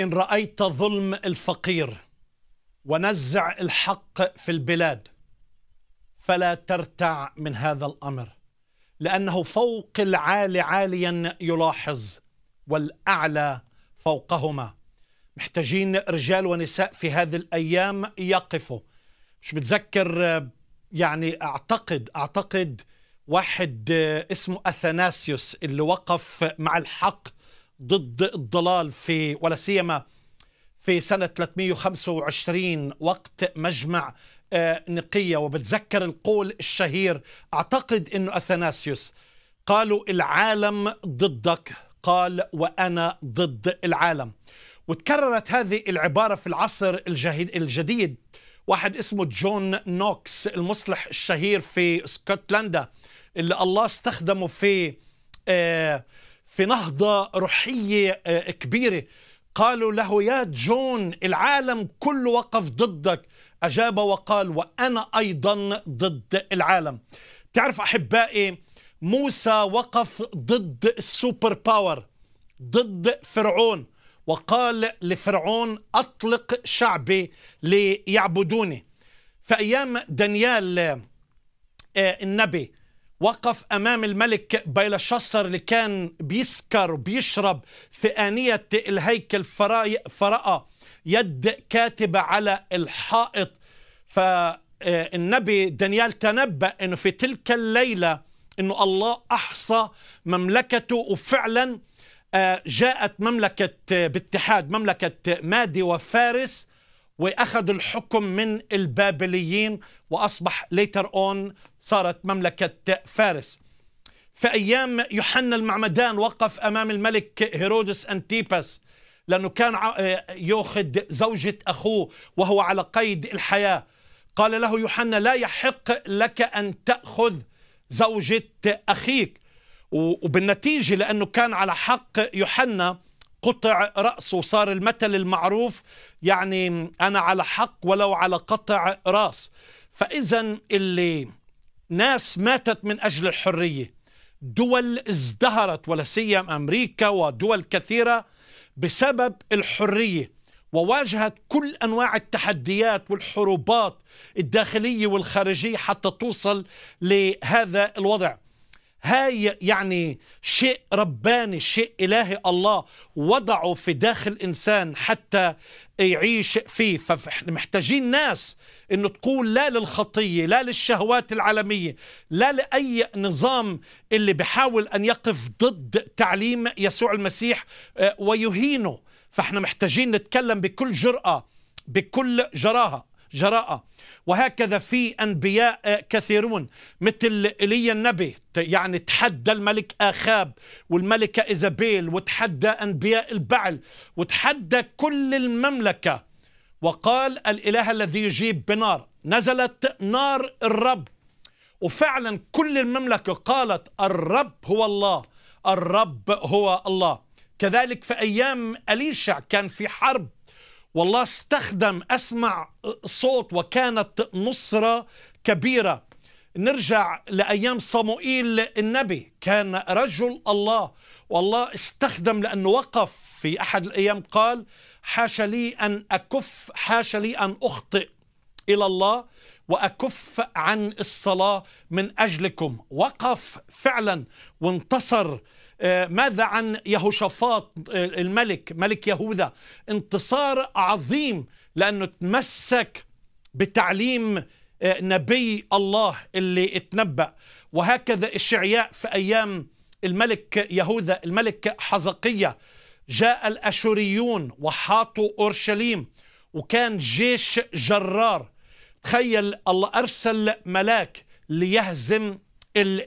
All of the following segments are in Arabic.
إن رأيت ظلم الفقير ونزع الحق في البلاد فلا ترتع من هذا الأمر لأنه فوق العالي عاليا يلاحظ والأعلى فوقهما محتاجين رجال ونساء في هذه الأيام يقفوا مش بتذكر يعني أعتقد أعتقد واحد اسمه أثناسيوس اللي وقف مع الحق ضد الضلال في ولا سيما في سنة 325 وقت مجمع آه، نقية وبتذكر القول الشهير أعتقد أنه أثناسيوس قالوا العالم ضدك قال وأنا ضد العالم وتكررت هذه العبارة في العصر الجديد واحد اسمه جون نوكس المصلح الشهير في اسكتلندا اللي الله استخدمه في آه في نهضة روحية آه، كبيرة قالوا له يا جون العالم كله وقف ضدك أجاب وقال وأنا أيضا ضد العالم تعرف أحبائي موسى وقف ضد السوبر باور ضد فرعون وقال لفرعون أطلق شعبي ليعبدوني في أيام دانيال آه، النبي وقف امام الملك بيلشصر اللي كان بيسكر وبيشرب في انيه الهيكل فراى يد كاتبه على الحائط فالنبي دانيال تنبا انه في تلك الليله انه الله احصى مملكته وفعلا آه، جاءت مملكه آه، باتحاد مملكه مادي وفارس واخذوا الحكم من البابليين واصبح ليتر اون صارت مملكه فارس في ايام يوحنا المعمدان وقف امام الملك هيرودس انتيباس لانه كان آه، ياخذ زوجه اخوه وهو على قيد الحياه قال له يوحنا لا يحق لك ان تاخذ زوجه اخيك وبالنتيجه لانه كان على حق يوحنا قطع رأسه صار المثل المعروف يعني أنا على حق ولو على قطع رأس فإذا اللي ناس ماتت من أجل الحرية دول ازدهرت ولا سيما أمريكا ودول كثيرة بسبب الحرية وواجهت كل أنواع التحديات والحروبات الداخلية والخارجية حتى توصل لهذا الوضع هاي يعني شيء رباني شيء إلهي الله وضعه في داخل إنسان حتى يعيش فيه فاحنا محتاجين ناس انه تقول لا للخطيه لا للشهوات العالميه لا لاي نظام اللي بحاول ان يقف ضد تعليم يسوع المسيح آه، ويهينه فاحنا محتاجين نتكلم بكل جراه بكل جراهه جراءة وهكذا في أنبياء آه، كثيرون مثل إيليا النبي يعني تحدى الملك آخاب والملكة إيزابيل وتحدى أنبياء البعل وتحدى كل المملكة وقال الإله الذي يجيب بنار نزلت نار الرب وفعلا كل المملكة قالت الرب هو الله الرب هو الله كذلك في أيام أليشع كان في حرب والله استخدم أسمع صوت وكانت نصرة كبيرة نرجع لأيام صموئيل النبي كان رجل الله والله استخدم لأنه وقف في أحد الأيام قال حاشا لي أن أكف حاشا لي أن أخطئ إلى الله واكف عن الصلاه من اجلكم وقف فعلا وانتصر آه، ماذا عن يهوشافاط آه، الملك ملك يهوذا انتصار عظيم لانه تمسك بتعليم آه، نبي الله اللي اتنبأ وهكذا الشعياء في أيام الملك يهوذا الملك حزقية جاء الأشوريون وحاطوا أورشليم وكان جيش جرار تخيل الله أرسل ملاك ليهزم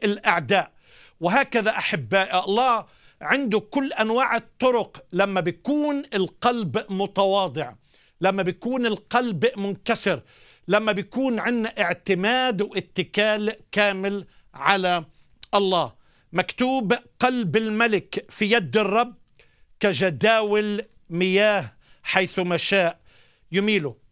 الأعداء وهكذا أحباء الله عنده كل أنواع الطرق لما بيكون القلب متواضع لما بيكون القلب منكسر لما بيكون عندنا اعتماد واتكال كامل على الله مكتوب قلب الملك في يد الرب كجداول مياه ما شاء يميله